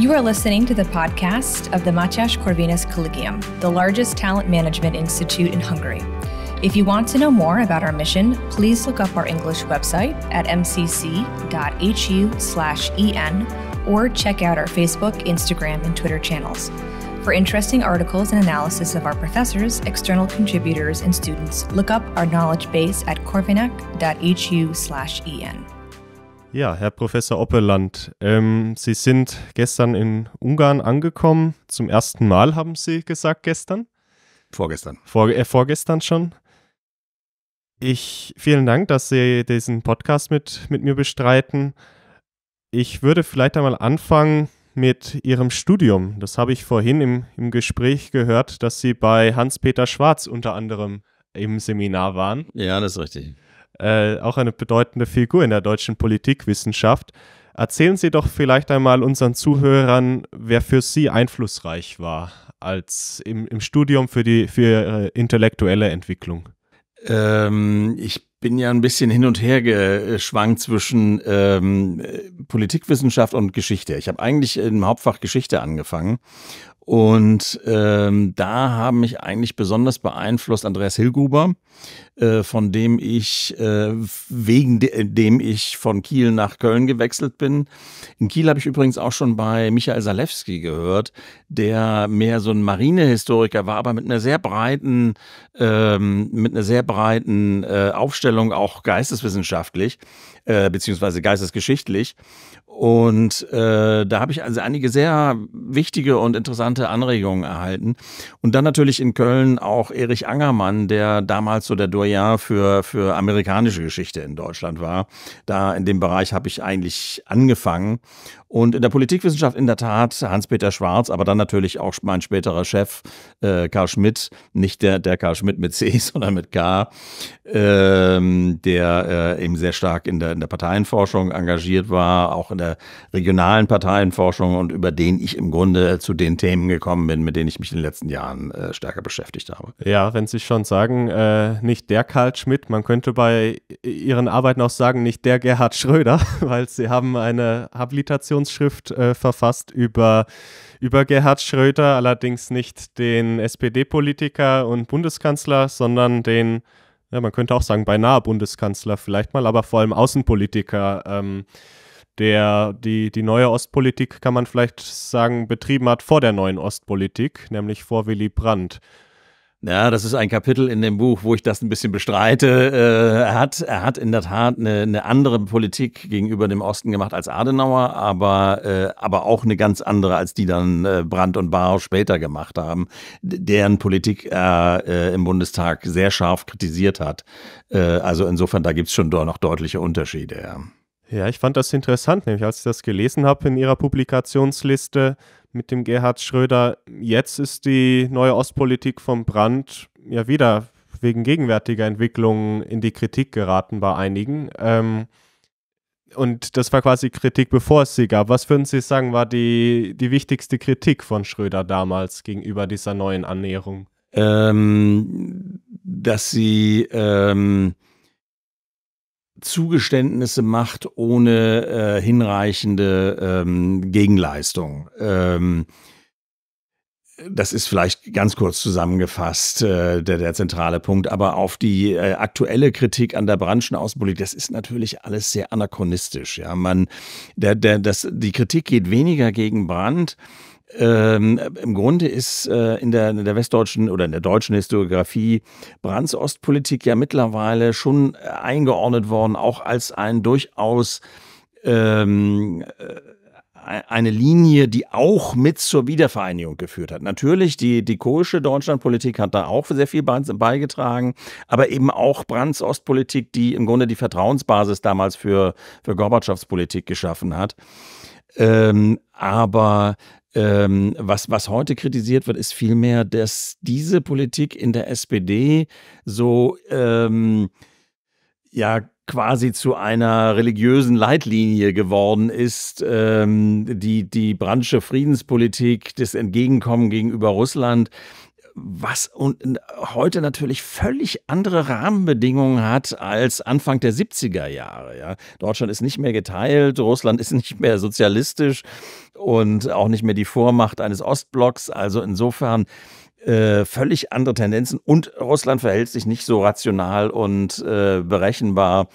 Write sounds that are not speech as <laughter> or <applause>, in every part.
You are listening to the podcast of the Matyash Corvinus Collegium, the largest talent management institute in Hungary. If you want to know more about our mission, please look up our English website at mcc.hu/en or check out our Facebook, Instagram, and Twitter channels. For interesting articles and analysis of our professors, external contributors, and students, look up our knowledge base at corvinac.hu/en. Ja, Herr Professor Oppeland, ähm, Sie sind gestern in Ungarn angekommen. Zum ersten Mal haben Sie gesagt gestern? Vorgestern. Vor, äh, vorgestern schon. Ich vielen Dank, dass Sie diesen Podcast mit, mit mir bestreiten. Ich würde vielleicht einmal anfangen mit Ihrem Studium. Das habe ich vorhin im, im Gespräch gehört, dass Sie bei Hans-Peter Schwarz unter anderem im Seminar waren. Ja, das ist richtig. Äh, auch eine bedeutende Figur in der deutschen Politikwissenschaft. Erzählen Sie doch vielleicht einmal unseren Zuhörern, wer für Sie einflussreich war als im, im Studium für die für intellektuelle Entwicklung. Ähm, ich bin ja ein bisschen hin und her geschwankt zwischen ähm, Politikwissenschaft und Geschichte. Ich habe eigentlich im Hauptfach Geschichte angefangen. Und ähm, da haben mich eigentlich besonders beeinflusst Andreas Hillgruber, äh, von dem ich, äh, wegen dem ich von Kiel nach Köln gewechselt bin. In Kiel habe ich übrigens auch schon bei Michael Salewski gehört, der mehr so ein Marinehistoriker war, aber mit einer sehr breiten, ähm, mit einer sehr breiten äh, Aufstellung auch geisteswissenschaftlich, äh, beziehungsweise geistesgeschichtlich. Und äh, da habe ich also einige sehr wichtige und interessante Anregungen erhalten. Und dann natürlich in Köln auch Erich Angermann, der damals so der Doyen für, für amerikanische Geschichte in Deutschland war. Da in dem Bereich habe ich eigentlich angefangen. Und in der Politikwissenschaft in der Tat Hans-Peter Schwarz, aber dann natürlich auch mein späterer Chef äh, Karl Schmidt, nicht der, der Karl Schmidt mit C, <laughs> sondern mit K, ähm, der äh, eben sehr stark in der, in der Parteienforschung engagiert war, auch in der regionalen Parteienforschung und über den ich im Grunde zu den Themen gekommen bin, mit denen ich mich in den letzten Jahren äh, stärker beschäftigt habe. Ja, wenn Sie schon sagen, äh, nicht der Karl Schmidt, man könnte bei ihren Arbeiten auch sagen, nicht der Gerhard Schröder, <laughs> weil sie haben eine Habilitationsschrift äh, verfasst über, über Gerhard Schröder, allerdings nicht den SPD-Politiker und Bundeskanzler, sondern den, ja, man könnte auch sagen, beinahe Bundeskanzler vielleicht mal, aber vor allem Außenpolitiker. Ähm, der die, die neue Ostpolitik, kann man vielleicht sagen, betrieben hat vor der neuen Ostpolitik, nämlich vor Willy Brandt. Ja, das ist ein Kapitel in dem Buch, wo ich das ein bisschen bestreite. Äh, er hat, er hat in der Tat eine, eine andere Politik gegenüber dem Osten gemacht als Adenauer, aber, äh, aber auch eine ganz andere, als die dann äh, Brandt und Barrow später gemacht haben, deren Politik er im Bundestag sehr scharf kritisiert hat. also insofern, da gibt es schon noch deutliche Unterschiede. Ja. ja, ich fand das interessant, nämlich als ich das gelesen habe in Ihrer Publikationsliste mit dem Gerhard Schröder. Jetzt ist die neue Ostpolitik von Brandt ja wieder wegen gegenwärtiger Entwicklungen in die Kritik geraten bei einigen. Ähm, und das war quasi Kritik, bevor es sie gab. Was würden Sie sagen, war die, die wichtigste Kritik von Schröder damals gegenüber dieser neuen Annäherung? Ähm, dass sie ähm, Zugeständnisse macht ohne äh, hinreichende ähm, Gegenleistung. Ähm, das ist vielleicht ganz kurz zusammengefasst äh, der, der zentrale Punkt. Aber auf die äh, aktuelle Kritik an der branchen Außenpolitik, das ist natürlich alles sehr anachronistisch. Ja, man, der, der, das, die Kritik geht weniger gegen Brand ähm, Im Grunde ist äh, in, der, in der westdeutschen oder in der deutschen Historiografie Brands Ostpolitik ja mittlerweile schon äh, eingeordnet worden, auch als ein durchaus ähm, äh, e-, eine Linie, die auch mit zur Wiedervereinigung geführt hat. Natürlich, die, die kohlsche Deutschlandpolitik hat da auch sehr viel beigetragen, aber eben auch Brands Ostpolitik, die im Grunde die Vertrauensbasis damals für, für Politik geschaffen hat. Ähm, aber ähm, was, was heute kritisiert wird, ist vielmehr, dass diese Politik in der SPD so ähm, ja quasi zu einer religiösen Leitlinie geworden ist, ähm, die, die Brandsche Friedenspolitik, das Entgegenkommen gegenüber Russland was und heute natürlich völlig andere Rahmenbedingungen hat als Anfang der 70er Jahre. Ja. Deutschland ist nicht mehr geteilt, Russland ist <laughs> nicht mehr sozialistisch und auch nicht mehr die Vormacht eines Ostblocks. Also insofern äh, völlig andere Tendenzen und Russland verhält sich nicht so rational und äh, berechenbar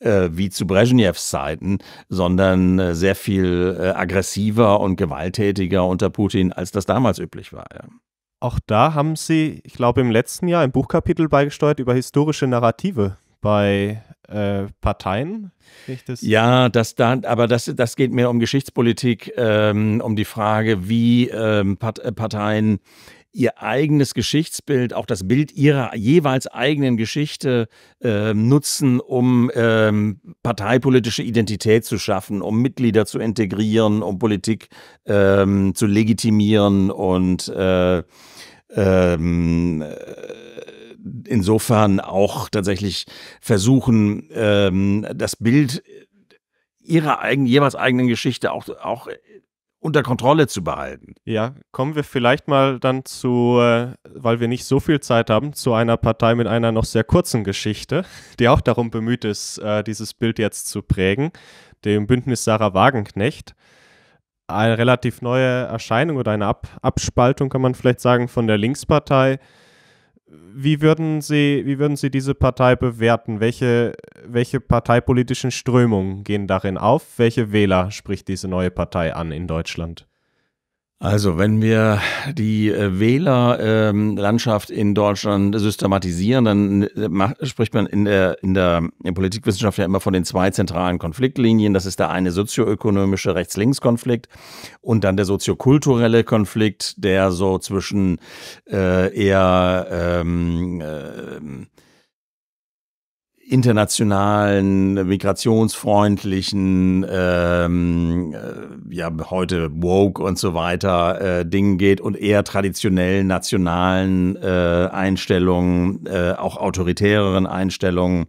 äh, wie zu Brezhnevs Zeiten, sondern äh, sehr viel äh, aggressiver und gewalttätiger unter Putin, als das damals üblich war. Ja. Auch da haben Sie, ich glaube, im letzten Jahr ein Buchkapitel beigesteuert über historische Narrative bei äh, Parteien. Das ja, das da, aber das, das geht mehr um Geschichtspolitik, ähm, um die Frage, wie ähm, äh, Parteien ihr eigenes Geschichtsbild, auch das Bild ihrer jeweils eigenen Geschichte äh, nutzen, um ähm, parteipolitische Identität zu schaffen, um Mitglieder zu integrieren, um Politik ähm, zu legitimieren und äh, ähm, äh, insofern auch tatsächlich versuchen, ähm, das Bild ihrer eigenen, jeweils eigenen Geschichte auch, auch unter Kontrolle zu behalten. Ja, kommen wir vielleicht mal dann zu, äh, weil wir nicht so viel Zeit haben, zu einer Partei mit einer noch sehr kurzen Geschichte, <laughs> die auch darum bemüht ist, äh, dieses Bild jetzt zu prägen, dem Bündnis Sarah Wagenknecht. Eine relativ neue Erscheinung oder eine Ab Abspaltung, kann man vielleicht sagen, von der Linkspartei. Wie würden, Sie, wie würden Sie diese Partei bewerten? Welche welche parteipolitischen Strömungen gehen darin auf? Welche Wähler spricht diese neue Partei an in Deutschland? Also, wenn wir die äh, Wählerlandschaft ähm, in Deutschland systematisieren, dann äh, spricht man in der, in der Politikwissenschaft ja immer von den zwei zentralen Konfliktlinien. Das ist der eine sozioökonomische Rechts-Links-Konflikt und dann der soziokulturelle Konflikt, der so zwischen äh, eher ähm, äh, internationalen, migrationsfreundlichen, ähm, äh, ja heute woke und so weiter äh, Dingen geht und eher traditionellen, nationalen äh, Einstellungen, äh, auch autoritäreren Einstellungen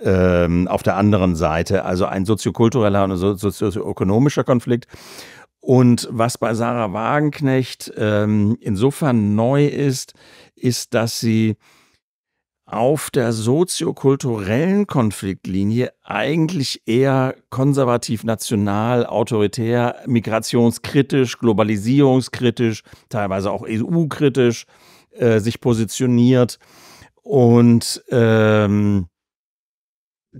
ähm, auf der anderen Seite. Also ein soziokultureller und sozioökonomischer Konflikt. Und was bei Sarah Wagenknecht ähm, insofern neu ist, ist, dass sie auf der soziokulturellen Konfliktlinie eigentlich eher konservativ, national, autoritär, migrationskritisch, globalisierungskritisch, teilweise auch EU-kritisch äh, sich positioniert und ähm,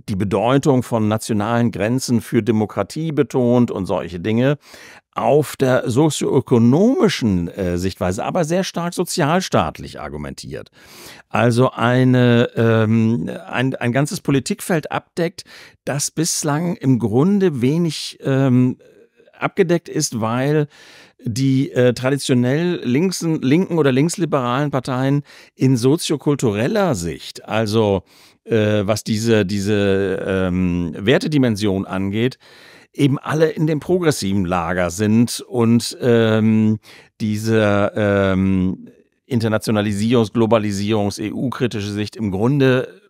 die Bedeutung von nationalen Grenzen für Demokratie betont und solche Dinge. Auf der sozioökonomischen äh, Sichtweise aber sehr stark sozialstaatlich argumentiert. Also eine, ähm, ein, ein ganzes Politikfeld abdeckt, das bislang im Grunde wenig ähm, abgedeckt ist, weil die äh, traditionell linksen, linken oder linksliberalen Parteien in soziokultureller Sicht, also äh, was diese, diese ähm, Wertedimension angeht, eben alle in dem progressiven Lager sind und ähm, diese ähm, Internationalisierungs-, Globalisierungs-, EU-kritische Sicht im Grunde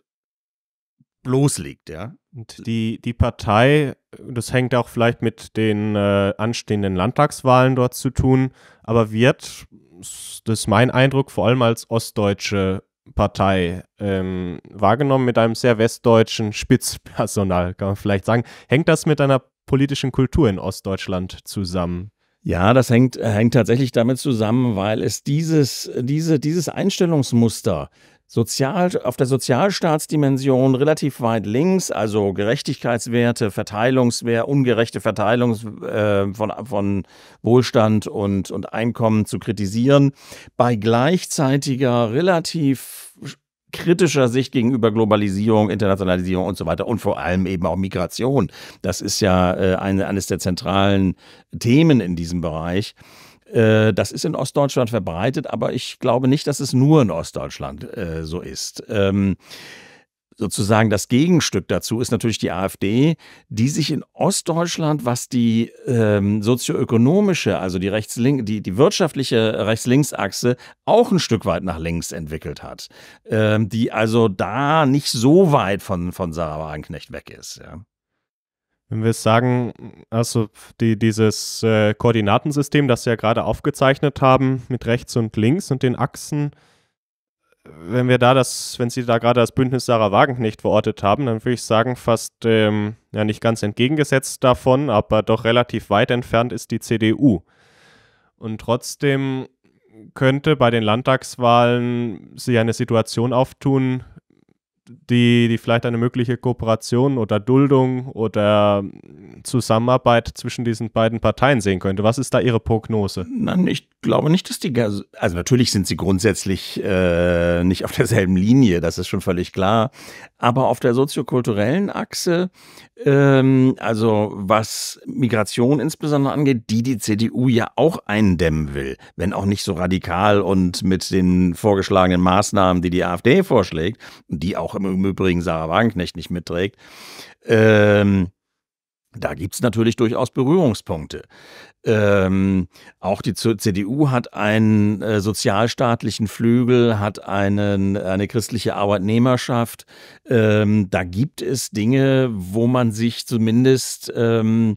bloß liegt, ja? Und die, die Partei, das hängt auch vielleicht mit den äh, anstehenden Landtagswahlen dort zu tun, aber wird, das ist mein Eindruck, vor allem als ostdeutsche Partei ähm, wahrgenommen mit einem sehr westdeutschen Spitzpersonal, kann man vielleicht sagen. Hängt das mit einer politischen Kultur in Ostdeutschland zusammen? Ja, das hängt, hängt tatsächlich damit zusammen, weil es dieses, diese, dieses Einstellungsmuster Sozial, auf der Sozialstaatsdimension relativ weit links, also Gerechtigkeitswerte, Verteilungswehr, ungerechte Verteilung äh, von, von Wohlstand und, und Einkommen zu kritisieren, bei gleichzeitiger, relativ kritischer Sicht gegenüber Globalisierung, Internationalisierung und so weiter und vor allem eben auch Migration. Das ist ja äh, eine, eines der zentralen Themen in diesem Bereich. Äh, das ist in Ostdeutschland verbreitet, aber ich glaube nicht, dass es nur in Ostdeutschland äh, so ist. Ähm, sozusagen das Gegenstück dazu ist natürlich die AfD, die sich in Ostdeutschland, was die ähm, sozioökonomische, also die, die, die wirtschaftliche Rechts-Links-Achse auch ein Stück weit nach links entwickelt hat, ähm, die also da nicht so weit von, von Sarah Wagenknecht weg ist. Ja. Wenn wir sagen, also die, dieses äh, Koordinatensystem, das wir ja gerade aufgezeichnet haben, mit rechts und links und den Achsen, wenn wir da das, wenn Sie da gerade das Bündnis Sarah Wagenknecht verortet haben, dann würde ich sagen, fast ähm, ja nicht ganz entgegengesetzt davon, aber doch relativ weit entfernt ist die CDU. Und trotzdem könnte bei den Landtagswahlen sich eine Situation auftun, die, die vielleicht eine mögliche Kooperation oder Duldung oder Zusammenarbeit zwischen diesen beiden Parteien sehen könnte. Was ist da Ihre Prognose? Nein, ich glaube nicht, dass die, also natürlich sind sie grundsätzlich äh, nicht auf derselben Linie, das ist schon völlig klar, aber auf der soziokulturellen Achse, ähm, also was Migration insbesondere angeht, die die CDU ja auch eindämmen will, wenn auch nicht so radikal und mit den vorgeschlagenen Maßnahmen, die die AfD vorschlägt, die auch im Übrigen Sarah Wagenknecht nicht mitträgt, ähm, da gibt es natürlich durchaus Berührungspunkte. Ähm, auch die CDU hat einen äh, sozialstaatlichen Flügel, hat einen, eine christliche Arbeitnehmerschaft. Ähm, da gibt es Dinge, wo man sich zumindest ähm,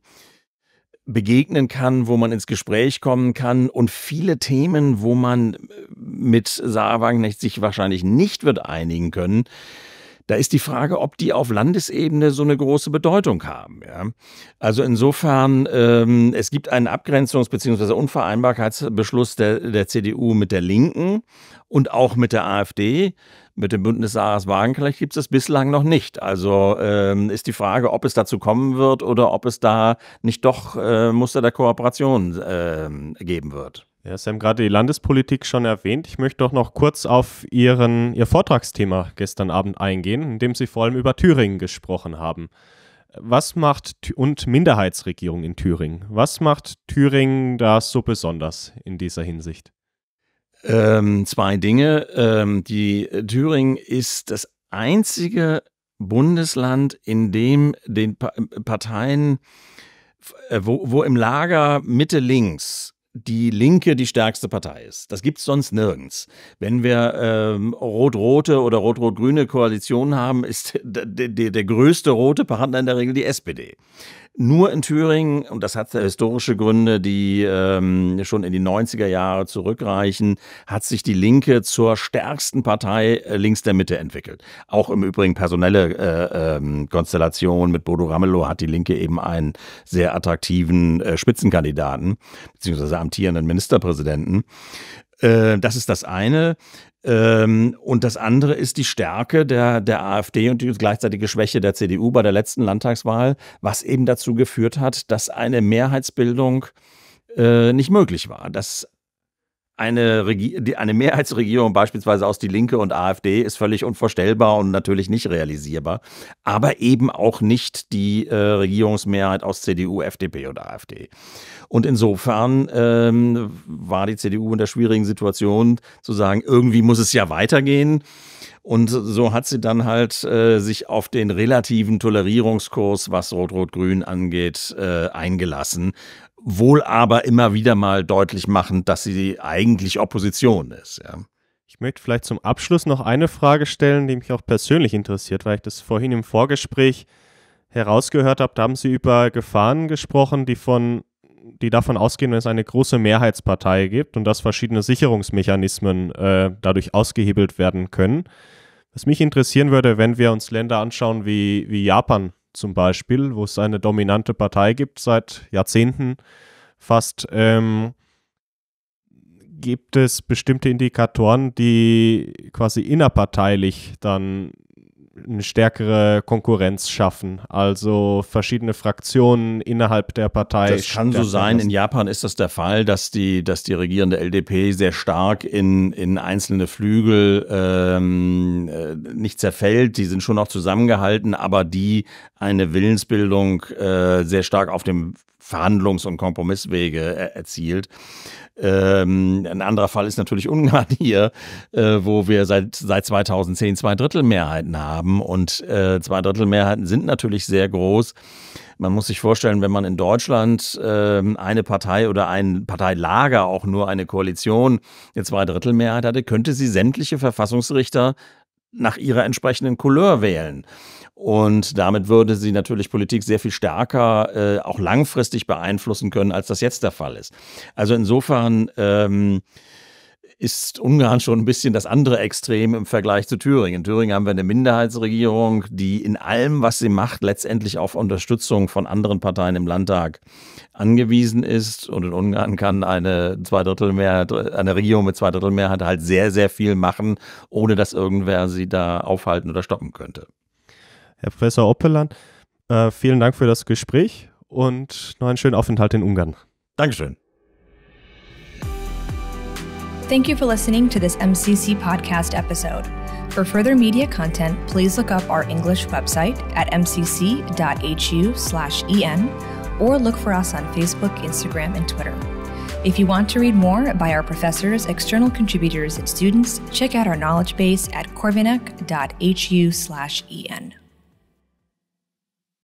begegnen kann, wo man ins Gespräch kommen kann und viele Themen, wo man äh, mit Sarah Wagenknecht sich wahrscheinlich nicht wird einigen können. Da ist die Frage, ob die auf Landesebene so eine große Bedeutung haben. Ja? Also insofern, ähm, es gibt einen Abgrenzungs- bzw. Unvereinbarkeitsbeschluss der, der CDU mit der Linken und auch mit der AfD. Mit dem Bündnis Saras Wagenknecht gibt es das bislang noch nicht. Also ähm, ist die Frage, ob es dazu kommen wird oder ob es da nicht doch äh, Muster der Kooperation äh, geben wird. Ja, Sie haben gerade die Landespolitik schon erwähnt. Ich möchte doch noch kurz auf Ihren, Ihr Vortragsthema gestern Abend eingehen, in dem Sie vor allem über Thüringen gesprochen haben. Was macht und Minderheitsregierung in Thüringen? Was macht Thüringen da so besonders in dieser Hinsicht? Ähm, zwei Dinge. Ähm, die äh, Thüringen ist das einzige Bundesland, in dem den pa äh, Parteien, äh, wo, wo im Lager Mitte links die Linke die stärkste Partei ist. Das gibt es sonst nirgends. Wenn wir ähm, rot-rote oder rot-rot-grüne Koalitionen haben, ist <laughs> der, der, der größte rote Partner in der Regel die SPD nur in Thüringen, und das hat historische Gründe, die ähm, schon in die 90er Jahre zurückreichen, hat sich die Linke zur stärksten Partei äh, links der Mitte entwickelt. Auch im Übrigen personelle äh, ähm, Konstellation mit Bodo Ramelow hat die Linke eben einen sehr attraktiven äh, Spitzenkandidaten beziehungsweise amtierenden Ministerpräsidenten. Äh, das ist das eine. Ähm, und das andere ist die Stärke der, der AfD und die gleichzeitige Schwäche der CDU bei der letzten Landtagswahl, was eben dazu geführt hat, dass eine Mehrheitsbildung äh, nicht möglich war. Dass eine, Regie eine Mehrheitsregierung beispielsweise aus Die Linke und AfD ist völlig unvorstellbar und natürlich nicht realisierbar, aber eben auch nicht die äh, Regierungsmehrheit aus CDU, FDP und AfD. Und insofern ähm, war die CDU in der schwierigen Situation zu sagen, irgendwie muss es ja weitergehen. Und so hat sie dann halt äh, sich auf den relativen Tolerierungskurs, was Rot-Rot-Grün angeht, äh, eingelassen. Wohl aber immer wieder mal deutlich machend, dass sie eigentlich Opposition ist. Ja. Ich möchte vielleicht zum Abschluss noch eine Frage stellen, die mich auch persönlich interessiert, weil ich das vorhin im Vorgespräch herausgehört habe. Da haben Sie über Gefahren gesprochen, die, von, die davon ausgehen, wenn es eine große Mehrheitspartei gibt und dass verschiedene Sicherungsmechanismen äh, dadurch ausgehebelt werden können. Was mich interessieren würde, wenn wir uns Länder anschauen wie, wie Japan zum Beispiel, wo es eine dominante Partei gibt seit Jahrzehnten fast, ähm, gibt es bestimmte Indikatoren, die quasi innerparteilich dann eine stärkere Konkurrenz schaffen. Also verschiedene Fraktionen innerhalb der Partei. Das kann so sein. In Japan ist das der Fall, dass die, dass die regierende LDP sehr stark in, in einzelne Flügel ähm, äh, nicht zerfällt. Die sind schon noch zusammengehalten, aber die eine Willensbildung äh, sehr stark auf dem Verhandlungs- und Kompromisswege er äh, erzielt. Ähm, ein anderer Fall ist natürlich Ungarn <laughs> hier, äh, wo wir seit, seit 2010 zwei Drittel Mehrheiten haben. Und äh, zwei Drittel Mehrheiten sind natürlich sehr groß. Man muss sich vorstellen, wenn man in Deutschland ähm, eine Partei oder ein Parteilager, auch nur eine Koalition, eine Zweidrittelmehrheit hatte, könnte sie sämtliche Verfassungsrichter nach ihrer entsprechenden Couleur wählen. Und damit würde sie natürlich Politik sehr viel stärker äh, auch langfristig beeinflussen können, als das jetzt der Fall ist. Also insofern ähm, ist Ungarn schon ein bisschen das andere Extrem im Vergleich zu Thüringen. In Thüringen haben wir eine Minderheitsregierung, die in allem, was sie macht, letztendlich auf Unterstützung von anderen Parteien im Landtag angewiesen ist. Und in Ungarn kann eine Zweidrittelmehrheit, eine Regierung mit Zweidrittelmehrheit halt sehr, sehr viel machen, ohne dass irgendwer sie da aufhalten oder stoppen könnte. Herr Professor Oppelan, äh, vielen Dank für das Gespräch und noch einen schönen Aufenthalt in Ungarn. Dankeschön. Thank you for listening to this MCC podcast episode. For further media content, please look up our English website at mcc.hu/en or look for us on Facebook, Instagram, and Twitter. If you want to read more by our professors, external contributors, and students, check out our knowledge base at corvinec.hu/en.